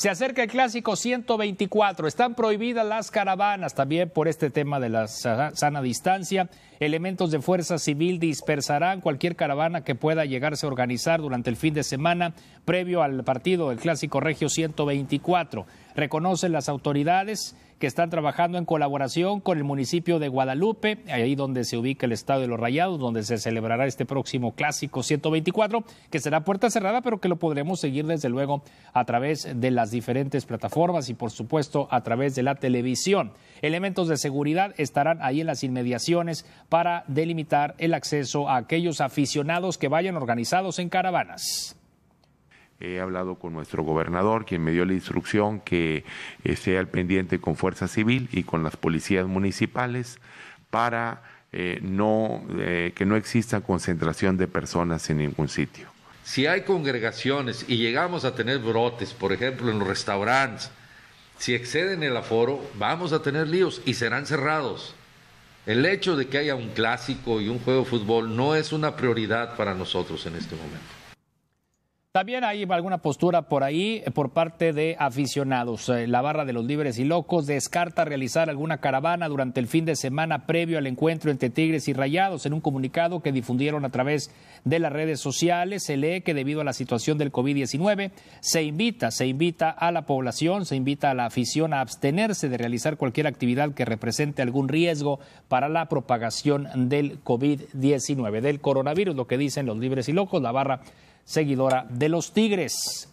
Se acerca el clásico 124. Están prohibidas las caravanas también por este tema de la sana distancia. Elementos de fuerza civil dispersarán cualquier caravana que pueda llegarse a organizar durante el fin de semana previo al partido del clásico regio 124. Reconocen las autoridades que están trabajando en colaboración con el municipio de Guadalupe, ahí donde se ubica el Estado de los Rayados, donde se celebrará este próximo clásico 124, que será puerta cerrada, pero que lo podremos seguir desde luego a través de las diferentes plataformas y por supuesto a través de la televisión. Elementos de seguridad estarán ahí en las inmediaciones para delimitar el acceso a aquellos aficionados que vayan organizados en caravanas. He hablado con nuestro gobernador, quien me dio la instrucción que esté eh, al pendiente con Fuerza Civil y con las policías municipales para eh, no, eh, que no exista concentración de personas en ningún sitio. Si hay congregaciones y llegamos a tener brotes, por ejemplo, en los restaurantes, si exceden el aforo, vamos a tener líos y serán cerrados. El hecho de que haya un clásico y un juego de fútbol no es una prioridad para nosotros en este momento. También hay alguna postura por ahí eh, por parte de aficionados. Eh, la barra de los libres y locos descarta realizar alguna caravana durante el fin de semana previo al encuentro entre Tigres y Rayados. En un comunicado que difundieron a través de las redes sociales se lee que debido a la situación del COVID-19 se invita, se invita a la población, se invita a la afición a abstenerse de realizar cualquier actividad que represente algún riesgo para la propagación del COVID-19, del coronavirus, lo que dicen los libres y locos, la barra seguidora de los Tigres.